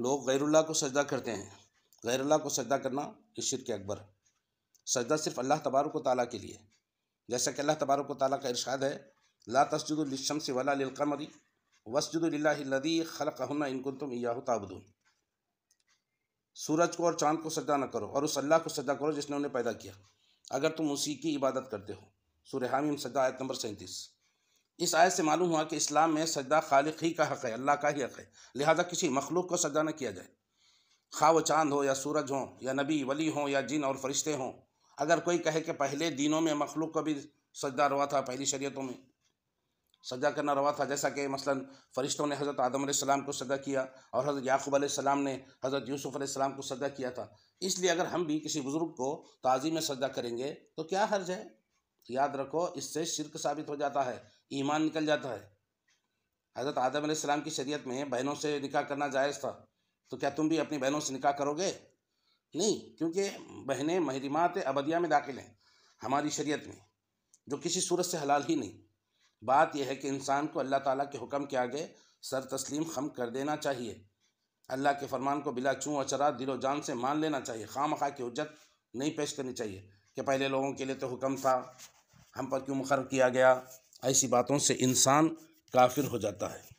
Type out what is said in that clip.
लोग गैरुल्ला को सजदा करते हैं गैरुल्ला को सजदा करना शिरक अकबर सजदा सिर्फ अल्लाह तबारक ताली के लिए जैसा कि अल्लाह तबारक ताली का इरशाद है ला तस्जुदम से वला वसजुदी खल कहुना इनको तुम याह सूरज को और चांद को सजदा न करो और उस अल्लाह को सजदा करो जिसने उन्हें पैदा किया अगर तुम उसी की इबादत करते हो सूर्य हामीम सजदा आयत नंबर सैंतीस इस आयत से मालूम हुआ कि इस्लाम में सजदा खालिक ही का हक़ है अल्लाह का ही हक़ है लिहाजा किसी मखलूक को सजदा न किया जाए खा व चाँद हो या सूरज हो या नबी वली हों या जिन और फरिश्ते हों अगर कोई कहे कि पहले दिनों में मखलूक को भी सजदा रवा था पहली शरीयतों में सजदा करना रवा था जैसा कि मसलन फ़रिश्तों ने हज़रत आदम सलाम को सजदा किया और हज़रत याकूब सलाम ने हज़रत यूसुफ़ को सजदा किया था इसलिए अगर हम भी किसी बुज़ुर्ग को ताज़ी में सजदा करेंगे तो क्या हर्ज है तो याद रखो इससे शिरक साबित हो जाता है ईमान निकल जाता है हज़रत आदम आसमाम की शरीयत में बहनों से निकाह करना जायज़ था तो क्या तुम भी अपनी बहनों से निकाह करोगे नहीं क्योंकि बहनें महरिमात अबदिया में दाखिल हैं हमारी शरीयत में जो किसी सूरत से हलाल ही नहीं बात यह है कि इंसान को अल्लाह ताला के हुक्म के आगे सर तस्लीम खम कर देना चाहिए अल्लाह के फरमान को बिला चूँ अचरा दिलो जान से मान लेना चाहिए खाम खा की हजत नहीं पेश करनी चाहिए कि पहले लोगों के लिए तो हुक्म था हम पर क्यों मुखर किया गया ऐसी बातों से इंसान काफिर हो जाता है